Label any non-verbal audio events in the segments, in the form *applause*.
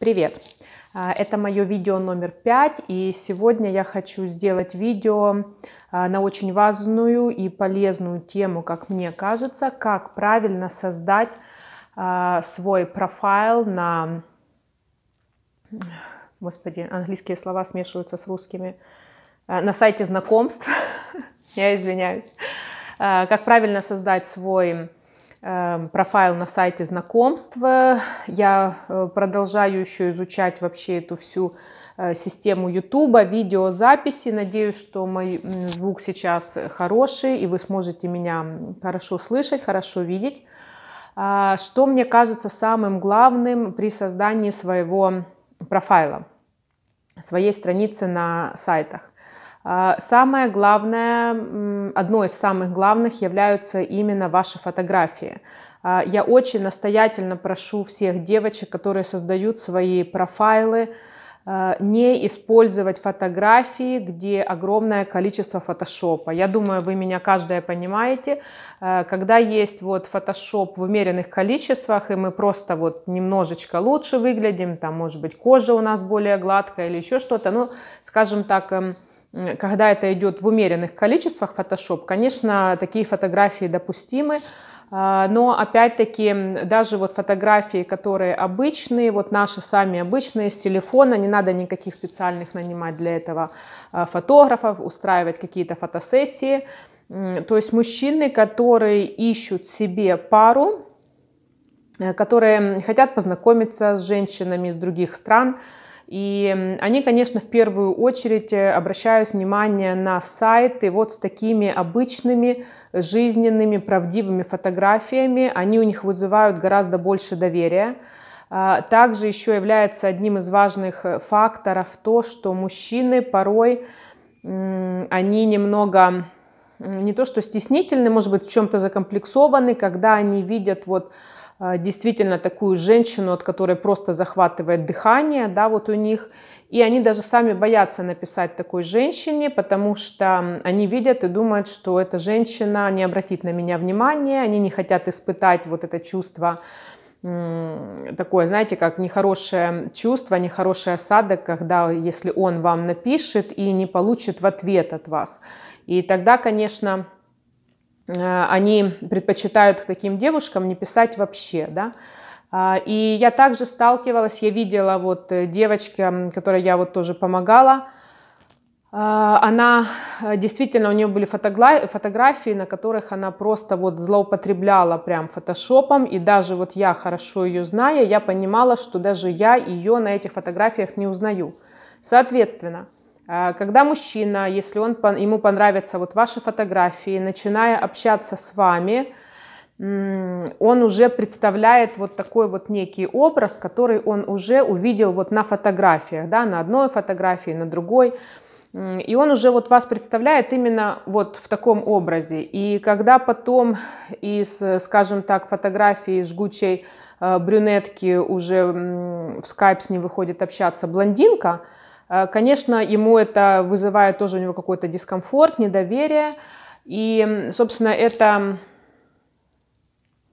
Привет! А, это мое видео номер 5, и сегодня я хочу сделать видео а, на очень важную и полезную тему, как мне кажется, как правильно создать а, свой профайл на... Господи, английские слова смешиваются с русскими. На сайте знакомств, *laughs* я извиняюсь. Как правильно создать свой Эм, профайл на сайте знакомства. Я э, продолжаю еще изучать вообще эту всю э, систему YouTube, видеозаписи. Надеюсь, что мой звук сейчас хороший, и вы сможете меня хорошо слышать, хорошо видеть. А, что мне кажется самым главным при создании своего профайла, своей страницы на сайтах? А, самое главное, одно из самых главных являются именно ваши фотографии. А, я очень настоятельно прошу всех девочек, которые создают свои профайлы, а, не использовать фотографии, где огромное количество фотошопа. Я думаю, вы меня каждая понимаете. Когда есть вот фотошоп в умеренных количествах, и мы просто вот немножечко лучше выглядим, там, может быть, кожа у нас более гладкая или еще что-то, ну, скажем так, эм, когда это идет в умеренных количествах Photoshop, конечно, такие фотографии допустимы. А, но опять-таки даже вот фотографии, которые обычные, вот наши сами обычные с телефона, не надо никаких специальных нанимать для этого а, фотографов, устраивать какие-то фотосессии. То есть мужчины, которые ищут себе пару, э, которые хотят познакомиться с женщинами из других стран, и они, конечно, в первую очередь э, обращают внимание на сайты вот с такими обычными, жизненными, правдивыми фотографиями. Они у них вызывают гораздо больше доверия. А, также еще является одним из важных э, факторов то, что мужчины порой, они немного не то что стеснительны, может быть, в чем-то закомплексованы, когда они видят вот а, действительно такую женщину, от которой просто захватывает дыхание, да, вот у них. И они даже сами боятся написать такой женщине, потому что они видят и думают, что эта женщина не обратит на меня внимания, они не хотят испытать вот это чувство такое, знаете, как нехорошее чувство, нехороший осадок, когда если он вам напишет и не получит в ответ от вас. И тогда, конечно, Э, они предпочитают таким девушкам не писать вообще, да. А, и я также сталкивалась, я видела вот э, девочки, которой я вот тоже помогала, а, она э, действительно, у нее были фотографии, на которых она просто вот злоупотребляла прям фотошопом, и даже вот я, хорошо ее зная, я понимала, что даже я ее на этих фотографиях не узнаю. Соответственно, а, когда мужчина, если он, ему понравятся вот ваши фотографии, начиная общаться с вами, он уже представляет вот такой вот некий образ, который он уже увидел вот на фотографиях, да, на одной фотографии, на другой. И он уже вот вас представляет именно вот в таком образе. И когда потом из, скажем так, фотографии жгучей э, брюнетки уже в скайп с ним выходит общаться блондинка – Э, конечно, ему это вызывает тоже у него какой-то дискомфорт, недоверие. И, собственно, это,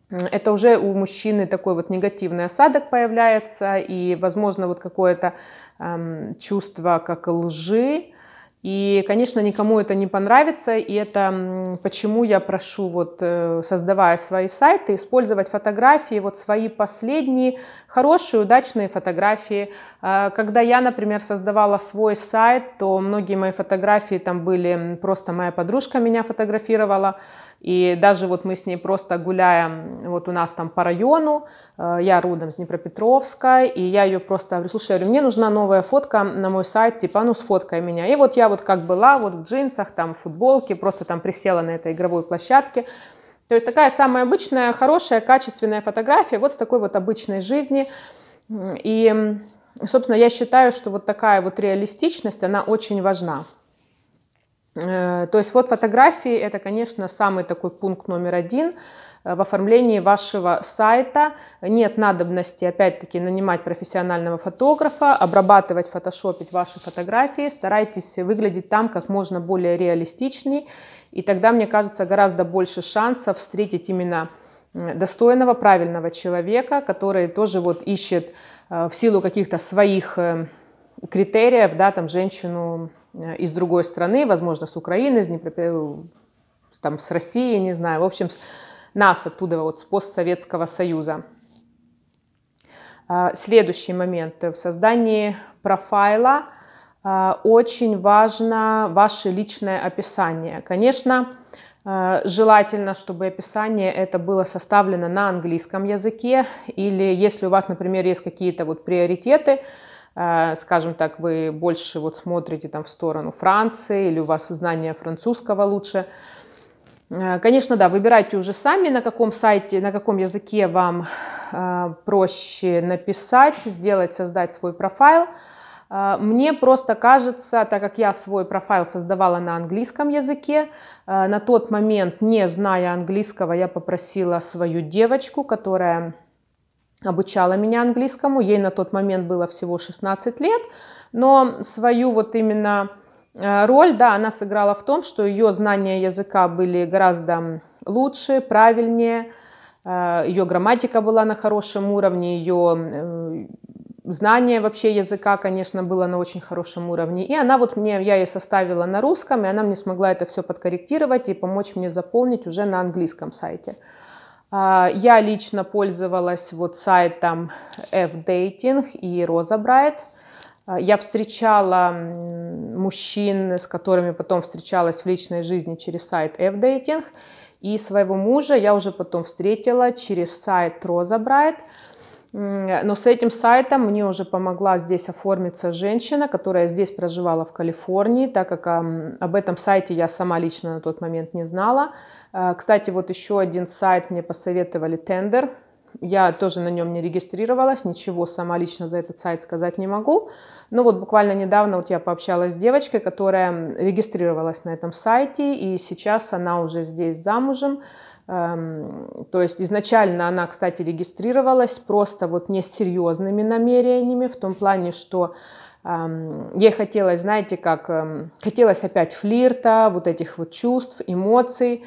это уже у мужчины такой вот негативный осадок появляется, и, возможно, вот какое-то эм, чувство как лжи, и, конечно, никому это не понравится, и это почему я прошу, вот, э, создавая свои сайты, использовать фотографии, вот свои последние хорошие, удачные фотографии. А, когда я, например, создавала свой сайт, то многие мои фотографии там были, просто моя подружка меня фотографировала, и даже вот мы с ней просто гуляем, вот у нас там по району, э, я родом с Днепропетровска, и я ее просто говорю, слушай, говорю, мне нужна новая фотка на мой сайт, типа, а ну сфоткай меня. И вот я вот как была, вот в джинсах, там, в футболке, просто там присела на этой игровой площадке, то есть такая самая обычная, хорошая, качественная фотография вот с такой вот обычной жизни. И, собственно, я считаю, что вот такая вот реалистичность, она очень важна. Э, то есть вот фотографии – это, конечно, самый такой пункт номер один э, в оформлении вашего сайта. Нет надобности, опять-таки, нанимать профессионального фотографа, обрабатывать, фотошопить ваши фотографии. Старайтесь выглядеть там как можно более реалистичней. И тогда, мне кажется, гораздо больше шансов встретить именно э, достойного, правильного человека, который тоже вот ищет в силу каких-то своих эм, критериев, да, там, женщину Э, из другой страны, возможно, с Украины, с Днепропетровска, э, там, с России, не знаю, в общем, с нас оттуда, вот с постсоветского союза. А, следующий момент. В создании профайла а, очень важно ваше личное описание. Конечно, а, Желательно, чтобы описание это было составлено на английском языке или если у вас, например, есть какие-то вот приоритеты, Э, скажем так, вы больше вот смотрите там в сторону Франции или у вас знание французского лучше. Э, конечно, да, выбирайте уже сами, на каком сайте, на каком языке вам э, проще написать, сделать, создать свой профайл. Мне просто кажется, так как я свой профайл создавала на английском языке, на тот момент, не зная английского, я попросила свою девочку, которая обучала меня английскому. Ей на тот момент было всего 16 лет, но свою вот именно э, роль, да, она сыграла в том, что ее знания языка были гораздо лучше, правильнее, э, ее грамматика была на хорошем уровне, ее э, знание вообще языка, конечно, было на очень хорошем уровне. И она вот мне, я ее составила на русском, и она мне смогла это все подкорректировать и помочь мне заполнить уже на английском сайте. А, я лично пользовалась вот сайтом F-Dating и Rosa Bright. А, я встречала мужчин, с которыми потом встречалась в личной жизни через сайт F-Dating. И своего мужа я уже потом встретила через сайт Rosa Bright. Э, но с этим сайтом мне уже помогла здесь оформиться женщина, которая здесь проживала в Калифорнии, так как об этом сайте я сама лично на тот момент не знала. Э, кстати, вот еще один сайт мне посоветовали Tender, я тоже на нем не регистрировалась, ничего сама лично за этот сайт сказать не могу. Но вот буквально недавно вот я пообщалась с девочкой, которая регистрировалась на этом сайте, и сейчас она уже здесь замужем. Эм, то есть изначально она, кстати, регистрировалась просто вот не с серьезными намерениями, в том плане, что эм, ей хотелось, знаете, как, эм, хотелось опять флирта, вот этих вот чувств, эмоций.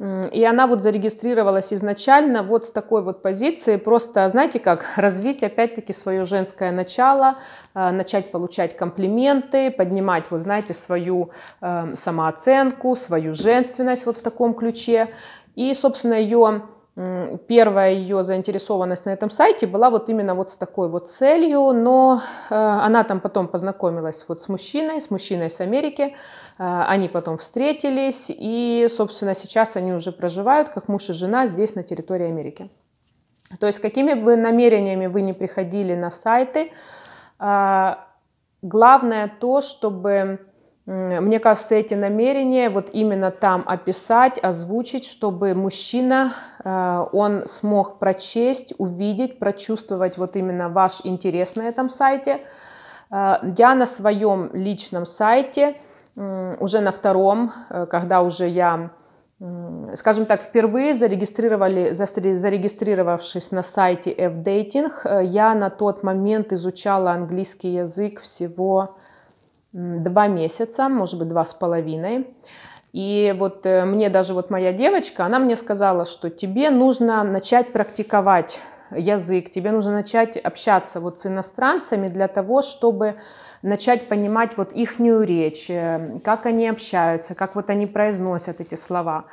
И она вот зарегистрировалась изначально вот с такой вот позиции, просто, знаете как, *laughs* развить опять-таки свое женское начало, а, начать получать комплименты, поднимать, вот знаете, свою эм, самооценку, свою женственность вот в таком ключе. И, собственно, ее первая ее заинтересованность на этом сайте была вот именно вот с такой вот целью, но э, она там потом познакомилась вот с мужчиной, с мужчиной с Америки, э, они потом встретились, и, собственно, сейчас они уже проживают как муж и жена здесь, на территории Америки. То есть, какими бы намерениями вы не приходили на сайты, а, главное то, чтобы мне кажется, эти намерения вот именно там описать, озвучить, чтобы мужчина, э, он смог прочесть, увидеть, прочувствовать вот именно ваш интерес на этом сайте. Э, я на своем личном сайте, уже на втором, э, когда уже я, скажем так, впервые зарегистрировали, зарегистрировавшись на сайте F-Dating, я на тот момент изучала английский язык всего два месяца, может быть, два с половиной. И вот э, мне даже вот моя девочка, она мне сказала, что тебе нужно начать практиковать язык, тебе нужно начать общаться вот с иностранцами для того, чтобы начать понимать вот ихнюю речь, э, как они общаются, как вот они произносят эти слова.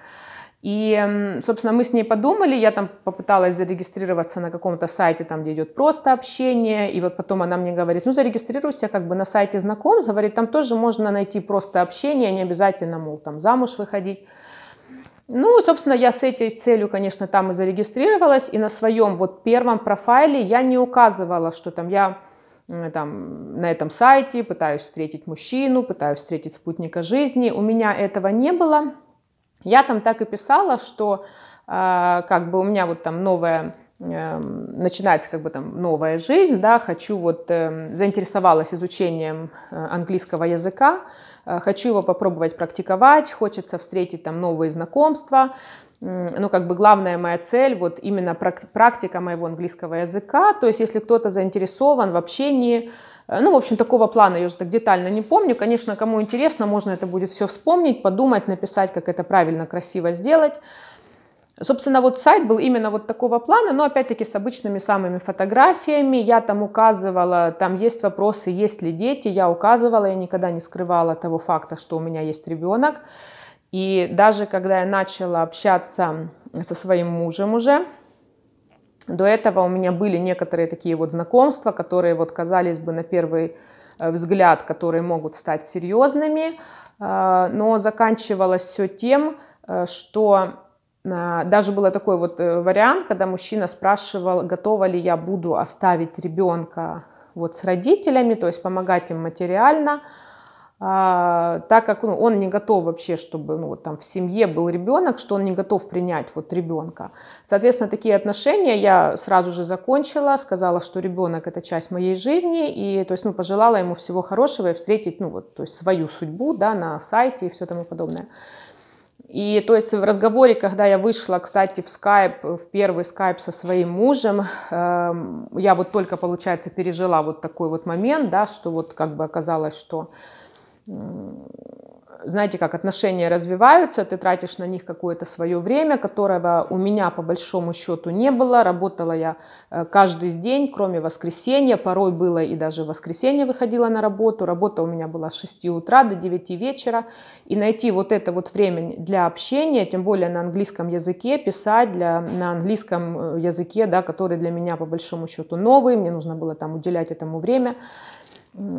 И, собственно, мы с ней подумали, я там попыталась зарегистрироваться на каком-то сайте, там, где идет просто общение, и вот потом она мне говорит, ну, зарегистрируйся как бы на сайте знаком". говорит, там тоже можно найти просто общение, не обязательно, мол, там, замуж выходить. Ну, собственно, я с этой целью, конечно, там и зарегистрировалась, и на своем вот первом профайле я не указывала, что там я там, на этом сайте пытаюсь встретить мужчину, пытаюсь встретить спутника жизни. У меня этого не было, я там так и писала, что а, как бы у меня вот там новая эм, начинается как бы там новая жизнь, да, хочу вот, эм, заинтересовалась изучением э, английского языка, э, хочу его попробовать практиковать, хочется встретить там новые знакомства, ну, как бы главная моя цель, вот именно практика моего английского языка, то есть если кто-то заинтересован в общении, Э, ну, в общем, такого плана я уже так детально не помню. Конечно, кому интересно, можно это будет все вспомнить, подумать, написать, как это правильно, красиво сделать. Собственно, вот сайт был именно вот такого плана, но опять-таки с обычными самыми фотографиями. Я там указывала, там есть вопросы, есть ли дети. Я указывала, я никогда не скрывала того факта, что у меня есть ребенок. И даже когда я начала общаться со своим мужем уже, до этого у меня были некоторые такие вот знакомства, которые вот казались бы на первый э, взгляд, которые могут стать серьезными, э, но заканчивалось все тем, э, что даже был такой вот вариант, когда мужчина спрашивал, готова ли я буду оставить ребенка вот с родителями, то есть помогать им материально, а, так как ну, он не готов вообще, чтобы ну, вот там в семье был ребенок, что он не готов принять вот ребенка. Соответственно, такие отношения я сразу же закончила, сказала, что ребенок это часть моей жизни, и то есть, ну, пожелала ему всего хорошего и встретить ну, вот, то есть свою судьбу да, на сайте и все тому подобное. И то есть в разговоре, когда я вышла, кстати, в скайп, в первый скайп со своим мужем, э, я вот только, получается, пережила вот такой вот момент, да, что вот как бы оказалось, что знаете, как отношения развиваются, ты тратишь на них какое-то свое время, которого у меня по большому счету не было. Работала я э, каждый день, кроме воскресенья. Порой было и даже в воскресенье выходила на работу. Работа у меня была с 6 утра до 9 вечера. И найти вот это вот время для общения, тем более на английском языке, писать для, на английском э, языке, да, который для меня по большому счету новый, мне нужно было там уделять этому время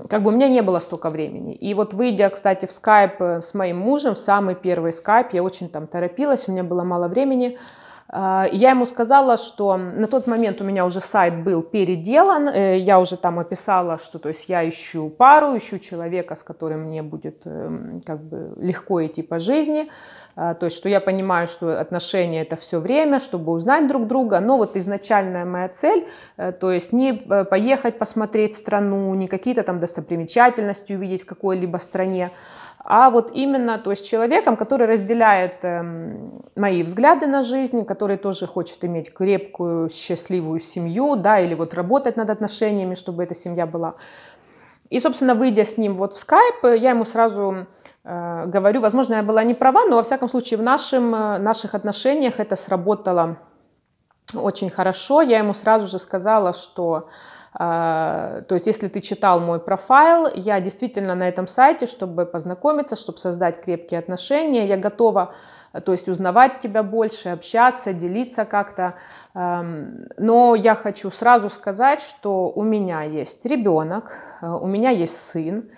как бы у меня не было столько времени. И вот выйдя, кстати, в скайп э, с моим мужем, в самый первый скайп, я очень там торопилась, у меня было мало времени, а, я ему сказала, что на тот момент у меня уже сайт был переделан, э, я уже там описала, что то есть я ищу пару, ищу человека, с которым мне будет эм, как бы легко идти по жизни, а, то есть что я понимаю, что отношения это все время, чтобы узнать друг друга, но вот изначальная моя цель, э, то есть не э, поехать посмотреть страну, не какие-то там достопримечательности увидеть в какой-либо стране, а вот именно то есть человеком, который разделяет эм, мои взгляды на жизнь, который тоже хочет иметь крепкую, счастливую семью, да, или вот работать над отношениями, чтобы эта семья была. И, собственно, выйдя с ним вот в скайп, я ему сразу э, говорю, возможно, я была не права, но, во всяком случае, в нашем, э, наших отношениях это сработало очень хорошо. Я ему сразу же сказала, что а, то есть, если ты читал мой профайл, я действительно на этом сайте, чтобы познакомиться, чтобы создать крепкие отношения, я готова, э, то есть, узнавать тебя больше, общаться, делиться как-то. Эм, но я хочу сразу сказать, что у меня есть ребенок, э, у меня есть сын,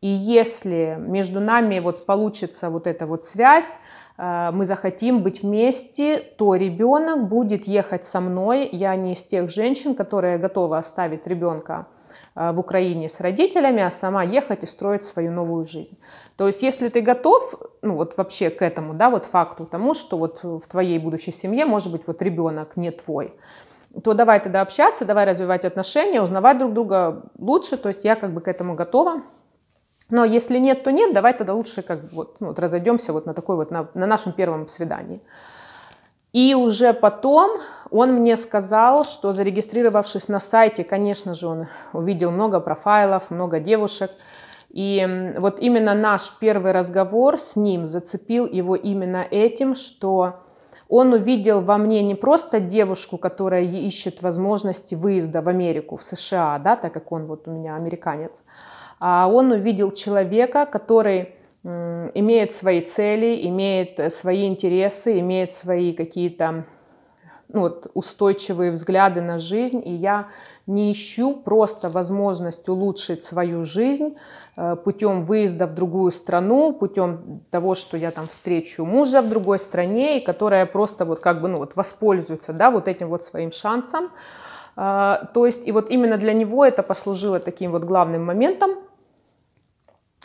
и если между нами вот получится вот эта вот связь, э, мы захотим быть вместе, то ребенок будет ехать со мной. Я не из тех женщин, которые готовы оставить ребенка э, в Украине с родителями, а сама ехать и строить свою новую жизнь. То есть, если ты готов, ну вот вообще к этому, да, вот факту тому, что вот в твоей будущей семье может быть вот ребенок не твой, то давай тогда общаться, давай развивать отношения, узнавать друг друга лучше, то есть я как бы к этому готова. Но если нет, то нет, давай тогда лучше как вот, ну, вот разойдемся вот на такой вот, на, на нашем первом свидании. И уже потом он мне сказал, что зарегистрировавшись на сайте, конечно же, он увидел много профайлов, много девушек. И вот именно наш первый разговор с ним зацепил его именно этим, что он увидел во мне не просто девушку, которая ищет возможности выезда в Америку, в США, да, так как он вот у меня американец, а он увидел человека, который имеет свои цели, имеет э, свои интересы, имеет свои какие-то ну, вот, устойчивые взгляды на жизнь, и я не ищу просто возможность улучшить свою жизнь э, путем выезда в другую страну, путем того, что я там встречу мужа в другой стране, и которая просто вот как бы ну, вот воспользуется да, вот этим вот своим шансом. А, то есть, и вот именно для него это послужило таким вот главным моментом –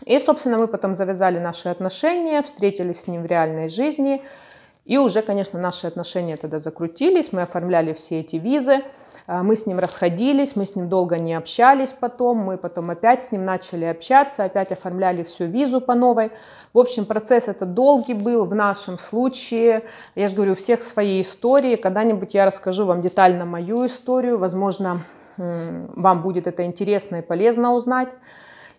и, собственно, мы потом завязали наши отношения, встретились с ним в реальной жизни. И уже, конечно, наши отношения тогда закрутились, мы оформляли все эти визы, а, мы с ним расходились, мы с ним долго не общались потом, мы потом опять с ним начали общаться, опять оформляли всю визу по новой. В общем, процесс это долгий был в нашем случае. Я же говорю, у всех свои истории. Когда-нибудь я расскажу вам детально мою историю. Возможно, вам будет это интересно и полезно узнать.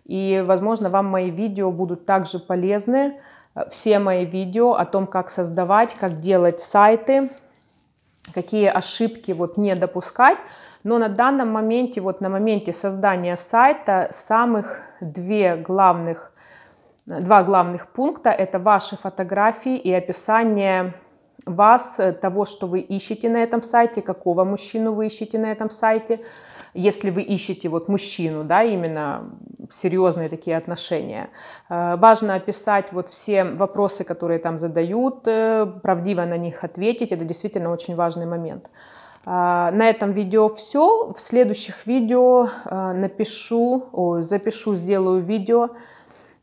И, возможно, вам мои видео будут также полезны. Все мои видео о том, как создавать, как делать сайты, какие ошибки вот не допускать. Но на данном моменте, вот на моменте создания сайта, самых две главных, два главных пункта – это ваши фотографии и описание вас, э, того, что вы ищете на этом сайте, какого мужчину вы ищете на этом сайте – если вы ищете вот мужчину, да, именно серьезные такие отношения. Э, важно описать вот все вопросы, которые там задают, э, правдиво на них ответить. Это действительно очень важный момент. Э, на этом видео все. В следующих видео напишу, запишу, сделаю видео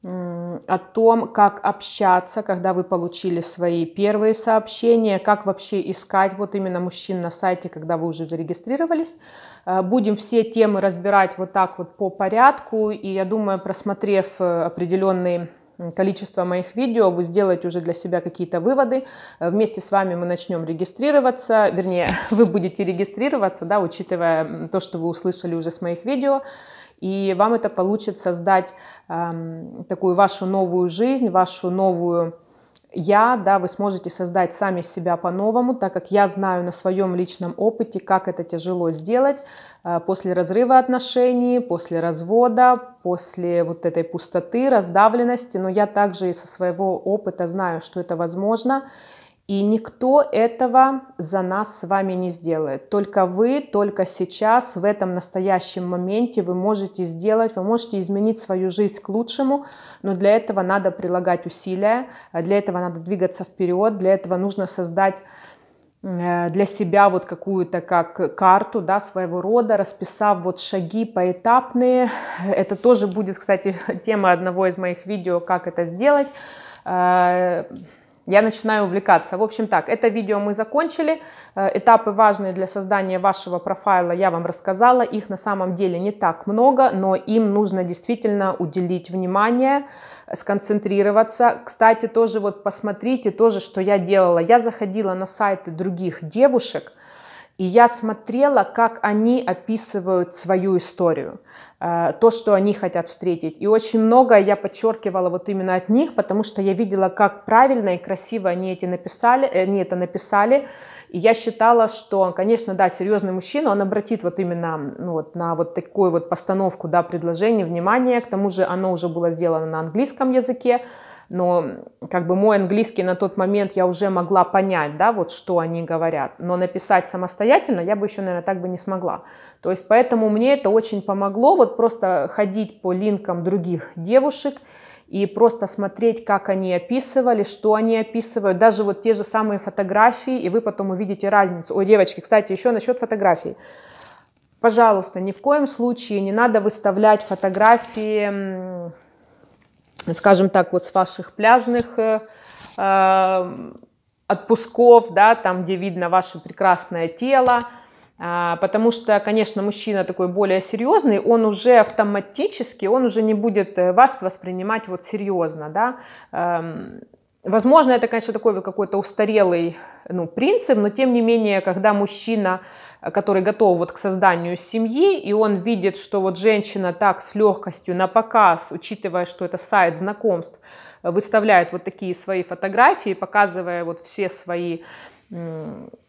о том, как общаться, когда вы получили свои первые сообщения, как вообще искать вот именно мужчин на сайте, когда вы уже зарегистрировались. Э, будем все темы разбирать вот так вот по порядку, и я думаю, просмотрев э, определенные количество моих видео, вы сделаете уже для себя какие-то выводы. Э, вместе с вами мы начнем регистрироваться, вернее, *laughs* вы будете регистрироваться, да, учитывая то, что вы услышали уже с моих видео. И вам это получится создать эм, такую вашу новую жизнь, вашу новую я, да, вы сможете создать сами себя по-новому, так как я знаю на своем личном опыте, как это тяжело сделать э, после разрыва отношений, после развода, после вот этой пустоты, раздавленности, но я также и со своего опыта знаю, что это возможно, и никто этого за нас с вами не сделает. Только вы, только сейчас, в этом настоящем моменте вы можете сделать, вы можете изменить свою жизнь к лучшему, но для этого надо прилагать усилия, для этого надо двигаться вперед, для этого нужно создать э, для себя вот какую-то как карту да, своего рода, расписав вот шаги поэтапные. Это тоже будет, кстати, *laughs* тема одного из моих видео, как это сделать э, я начинаю увлекаться. В общем так, это видео мы закончили. Э, этапы важные для создания вашего профайла я вам рассказала. Их на самом деле не так много, но им нужно действительно уделить внимание, сконцентрироваться. Кстати, тоже вот посмотрите тоже, что я делала. Я заходила на сайты других девушек, и я смотрела, как они описывают свою историю. Э, то, что они хотят встретить. И очень многое я подчеркивала вот именно от них, потому что я видела, как правильно и красиво они, эти написали, э, они это написали. И я считала, что, конечно, да, серьезный мужчина, он обратит вот именно ну, вот, на вот такую вот постановку да, предложений, внимание. К тому же оно уже было сделано на английском языке но как бы мой английский на тот момент я уже могла понять, да, вот что они говорят, но написать самостоятельно я бы еще, наверное, так бы не смогла. То есть поэтому мне это очень помогло вот просто ходить по линкам других девушек, и просто смотреть, как они описывали, что они описывают, даже вот те же самые фотографии, и вы потом увидите разницу. Ой, девочки, кстати, еще насчет фотографий. Пожалуйста, ни в коем случае не надо выставлять фотографии скажем так, вот с ваших пляжных э, э, отпусков, да, там, где видно ваше прекрасное тело, а, Потому что, конечно, мужчина такой более серьезный, он уже автоматически, он уже не будет э, вас воспринимать вот серьезно, да. Эм, Возможно, это, конечно, такой какой-то устарелый ну, принцип, но тем не менее, когда мужчина, который готов вот к созданию семьи, и он видит, что вот женщина так с легкостью на показ, учитывая, что это сайт знакомств, выставляет вот такие свои фотографии, показывая вот все свои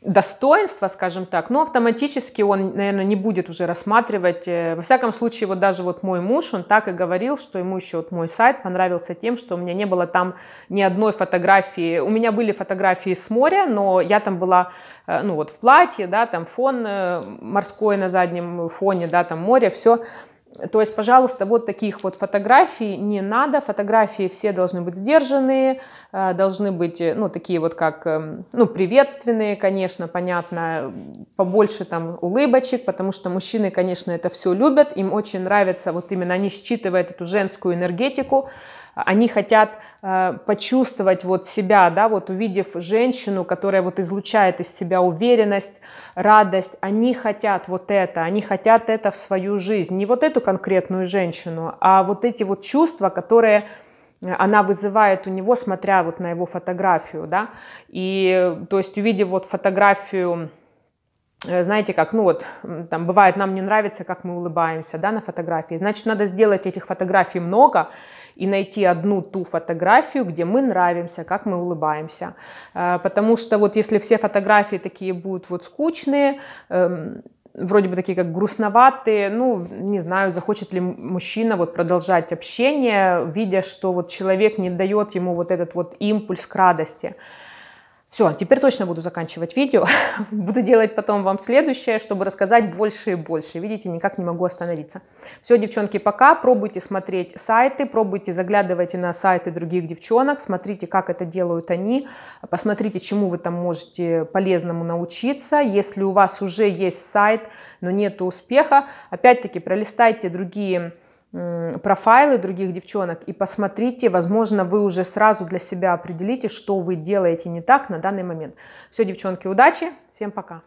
достоинства, скажем так, но автоматически он, наверное, не будет уже рассматривать. Э, во всяком случае, вот даже вот мой муж, он так и говорил, что ему еще вот мой сайт понравился тем, что у меня не было там ни одной фотографии. У меня были фотографии с моря, но я там была, э, ну вот в платье, да, там фон э, морской на заднем фоне, да, там море, все. То есть, пожалуйста, вот таких вот фотографий не надо. Фотографии все должны быть сдержанные, э, должны быть, э, ну, такие вот как, эм, ну, приветственные, конечно, понятно, побольше там улыбочек, потому что мужчины, конечно, это все любят, им очень нравится, вот именно они считывают эту женскую энергетику, они хотят Э, почувствовать вот себя, да, вот увидев женщину, которая вот излучает из себя уверенность, радость, они хотят вот это, они хотят это в свою жизнь, не вот эту конкретную женщину, а вот эти вот чувства, которые э, она вызывает у него, смотря вот на его фотографию, да, и э, то есть увидев вот фотографию Э, знаете, как, ну вот, там бывает, нам не нравится, как мы улыбаемся, да, на фотографии. Значит, надо сделать этих фотографий много и найти одну ту фотографию, где мы нравимся, как мы улыбаемся. Э, потому что вот если все фотографии такие будут вот скучные, эм, вроде бы такие как грустноватые, ну, не знаю, захочет ли мужчина вот продолжать общение, видя, что вот человек не дает ему вот этот вот импульс к радости. Все, а теперь точно буду заканчивать видео. *laughs* буду делать потом вам следующее, чтобы рассказать больше и больше. Видите, никак не могу остановиться. Все, девчонки, пока. Пробуйте смотреть сайты, пробуйте, заглядывайте на сайты других девчонок, смотрите, как это делают они, посмотрите, чему вы там можете полезному научиться. Если у вас уже есть сайт, но нет успеха, опять-таки пролистайте другие профайлы других девчонок и посмотрите, возможно, вы уже сразу для себя определите, что вы делаете не так на данный момент. Все, девчонки, удачи, всем пока.